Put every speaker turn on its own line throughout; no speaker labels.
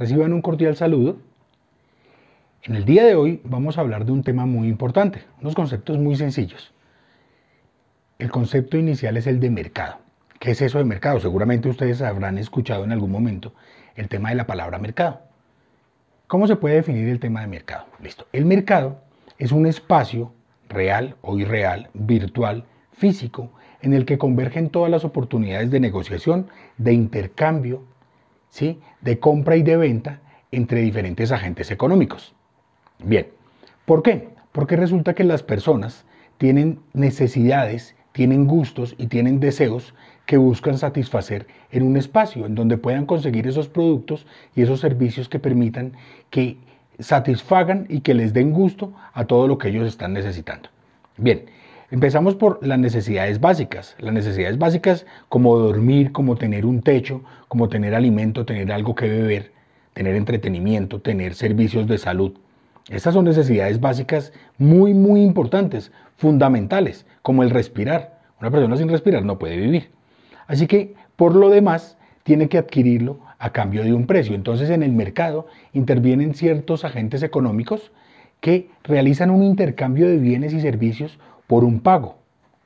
Reciban un cordial saludo. En el día de hoy vamos a hablar de un tema muy importante, unos conceptos muy sencillos. El concepto inicial es el de mercado. ¿Qué es eso de mercado? Seguramente ustedes habrán escuchado en algún momento el tema de la palabra mercado. ¿Cómo se puede definir el tema de mercado? Listo. El mercado es un espacio real o irreal, virtual, físico, en el que convergen todas las oportunidades de negociación, de intercambio, ¿sí? de compra y de venta entre diferentes agentes económicos. Bien, ¿por qué? Porque resulta que las personas tienen necesidades, tienen gustos y tienen deseos que buscan satisfacer en un espacio en donde puedan conseguir esos productos y esos servicios que permitan que satisfagan y que les den gusto a todo lo que ellos están necesitando. Bien, Empezamos por las necesidades básicas. Las necesidades básicas como dormir, como tener un techo, como tener alimento, tener algo que beber, tener entretenimiento, tener servicios de salud. Estas son necesidades básicas muy, muy importantes, fundamentales, como el respirar. Una persona sin respirar no puede vivir. Así que, por lo demás, tiene que adquirirlo a cambio de un precio. Entonces, en el mercado intervienen ciertos agentes económicos que realizan un intercambio de bienes y servicios por un pago.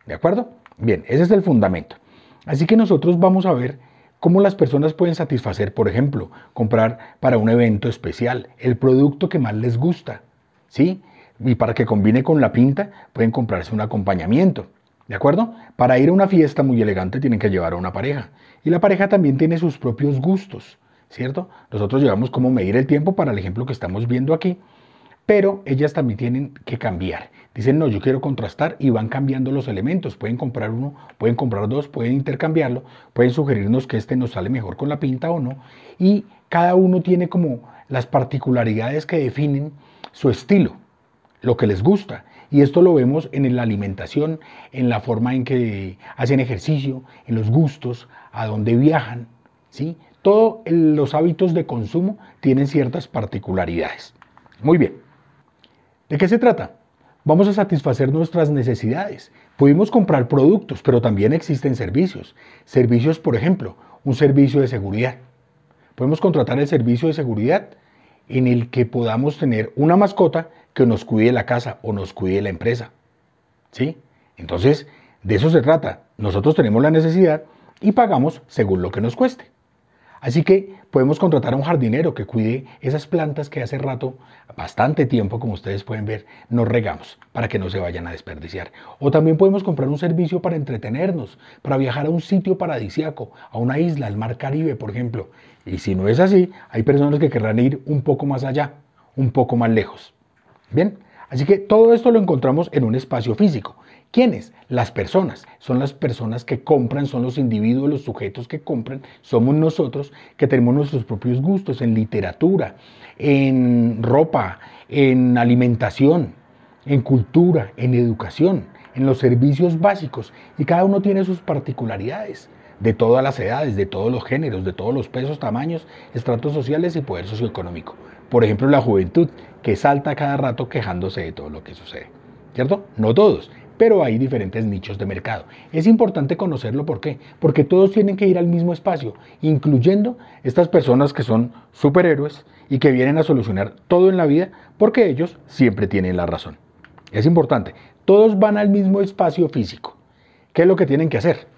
¿De acuerdo? Bien, ese es el fundamento. Así que nosotros vamos a ver cómo las personas pueden satisfacer, por ejemplo, comprar para un evento especial el producto que más les gusta, ¿sí? Y para que combine con la pinta, pueden comprarse un acompañamiento, ¿de acuerdo? Para ir a una fiesta muy elegante tienen que llevar a una pareja. Y la pareja también tiene sus propios gustos, ¿cierto? Nosotros llevamos cómo medir el tiempo para el ejemplo que estamos viendo aquí pero ellas también tienen que cambiar. Dicen, no, yo quiero contrastar y van cambiando los elementos. Pueden comprar uno, pueden comprar dos, pueden intercambiarlo, pueden sugerirnos que este nos sale mejor con la pinta o no. Y cada uno tiene como las particularidades que definen su estilo, lo que les gusta. Y esto lo vemos en la alimentación, en la forma en que hacen ejercicio, en los gustos, a dónde viajan. ¿sí? Todos los hábitos de consumo tienen ciertas particularidades. Muy bien. ¿De qué se trata? Vamos a satisfacer nuestras necesidades. Pudimos comprar productos, pero también existen servicios. Servicios, por ejemplo, un servicio de seguridad. Podemos contratar el servicio de seguridad en el que podamos tener una mascota que nos cuide la casa o nos cuide la empresa. ¿Sí? Entonces, de eso se trata. Nosotros tenemos la necesidad y pagamos según lo que nos cueste. Así que podemos contratar a un jardinero que cuide esas plantas que hace rato, bastante tiempo, como ustedes pueden ver, nos regamos para que no se vayan a desperdiciar. O también podemos comprar un servicio para entretenernos, para viajar a un sitio paradisiaco, a una isla, al mar Caribe, por ejemplo. Y si no es así, hay personas que querrán ir un poco más allá, un poco más lejos. Bien, así que todo esto lo encontramos en un espacio físico. ¿Quiénes? Las personas. Son las personas que compran, son los individuos, los sujetos que compran. Somos nosotros que tenemos nuestros propios gustos en literatura, en ropa, en alimentación, en cultura, en educación, en los servicios básicos. Y cada uno tiene sus particularidades de todas las edades, de todos los géneros, de todos los pesos, tamaños, estratos sociales y poder socioeconómico. Por ejemplo, la juventud, que salta cada rato quejándose de todo lo que sucede. ¿Cierto? No todos pero hay diferentes nichos de mercado. Es importante conocerlo, ¿por qué? Porque todos tienen que ir al mismo espacio, incluyendo estas personas que son superhéroes y que vienen a solucionar todo en la vida, porque ellos siempre tienen la razón. Es importante, todos van al mismo espacio físico. ¿Qué es lo que tienen que hacer?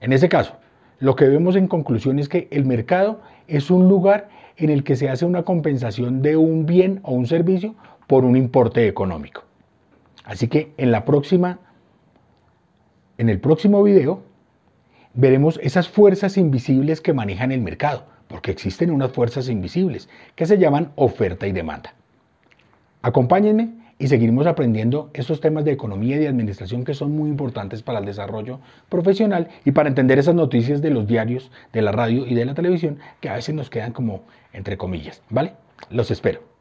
En ese caso, lo que vemos en conclusión es que el mercado es un lugar en el que se hace una compensación de un bien o un servicio por un importe económico. Así que en la próxima, en el próximo video, veremos esas fuerzas invisibles que manejan el mercado, porque existen unas fuerzas invisibles que se llaman oferta y demanda. Acompáñenme y seguiremos aprendiendo esos temas de economía y de administración que son muy importantes para el desarrollo profesional y para entender esas noticias de los diarios, de la radio y de la televisión que a veces nos quedan como entre comillas, ¿vale? Los espero.